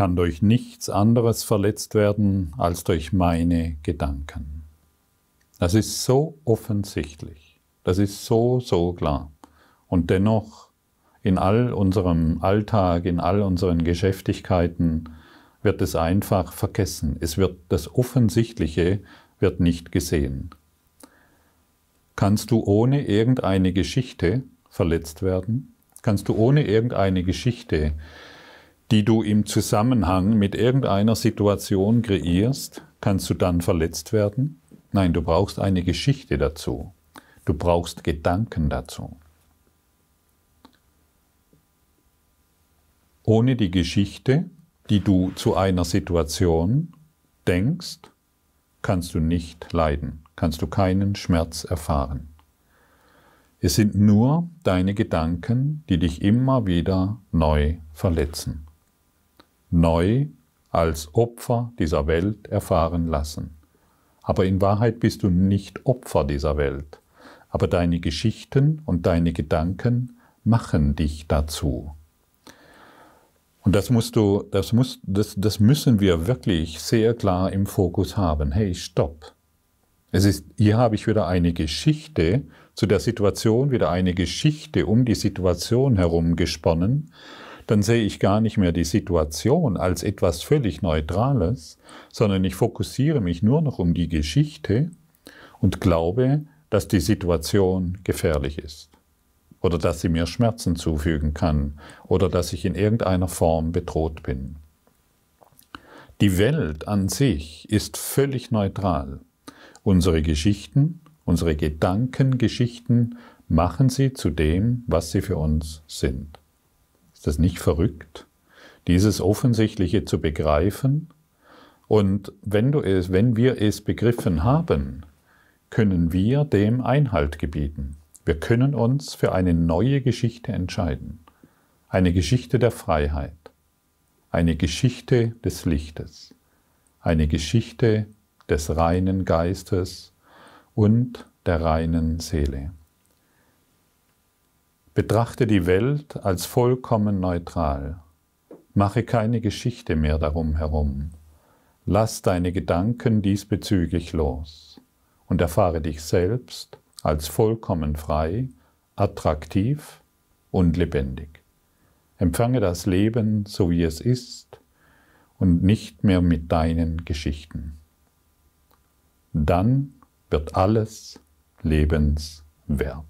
kann durch nichts anderes verletzt werden als durch meine Gedanken. Das ist so offensichtlich, das ist so, so klar. Und dennoch, in all unserem Alltag, in all unseren Geschäftigkeiten, wird es einfach vergessen. Es wird das Offensichtliche wird nicht gesehen. Kannst du ohne irgendeine Geschichte verletzt werden? Kannst du ohne irgendeine Geschichte verletzt werden? die du im Zusammenhang mit irgendeiner Situation kreierst, kannst du dann verletzt werden? Nein, du brauchst eine Geschichte dazu. Du brauchst Gedanken dazu. Ohne die Geschichte, die du zu einer Situation denkst, kannst du nicht leiden, kannst du keinen Schmerz erfahren. Es sind nur deine Gedanken, die dich immer wieder neu verletzen neu als Opfer dieser Welt erfahren lassen. Aber in Wahrheit bist du nicht Opfer dieser Welt, aber deine Geschichten und deine Gedanken machen dich dazu. Und das musst du, das, muss, das, das müssen wir wirklich sehr klar im Fokus haben. Hey, stopp. Es ist, hier habe ich wieder eine Geschichte zu der Situation, wieder eine Geschichte um die Situation herum gesponnen dann sehe ich gar nicht mehr die Situation als etwas völlig Neutrales, sondern ich fokussiere mich nur noch um die Geschichte und glaube, dass die Situation gefährlich ist oder dass sie mir Schmerzen zufügen kann oder dass ich in irgendeiner Form bedroht bin. Die Welt an sich ist völlig neutral. Unsere Geschichten, unsere Gedankengeschichten machen sie zu dem, was sie für uns sind. Ist das nicht verrückt? Dieses Offensichtliche zu begreifen. Und wenn du es, wenn wir es begriffen haben, können wir dem Einhalt gebieten. Wir können uns für eine neue Geschichte entscheiden. Eine Geschichte der Freiheit. Eine Geschichte des Lichtes. Eine Geschichte des reinen Geistes und der reinen Seele. Betrachte die Welt als vollkommen neutral. Mache keine Geschichte mehr darum herum. Lass deine Gedanken diesbezüglich los und erfahre dich selbst als vollkommen frei, attraktiv und lebendig. Empfange das Leben so wie es ist und nicht mehr mit deinen Geschichten. Dann wird alles lebenswert.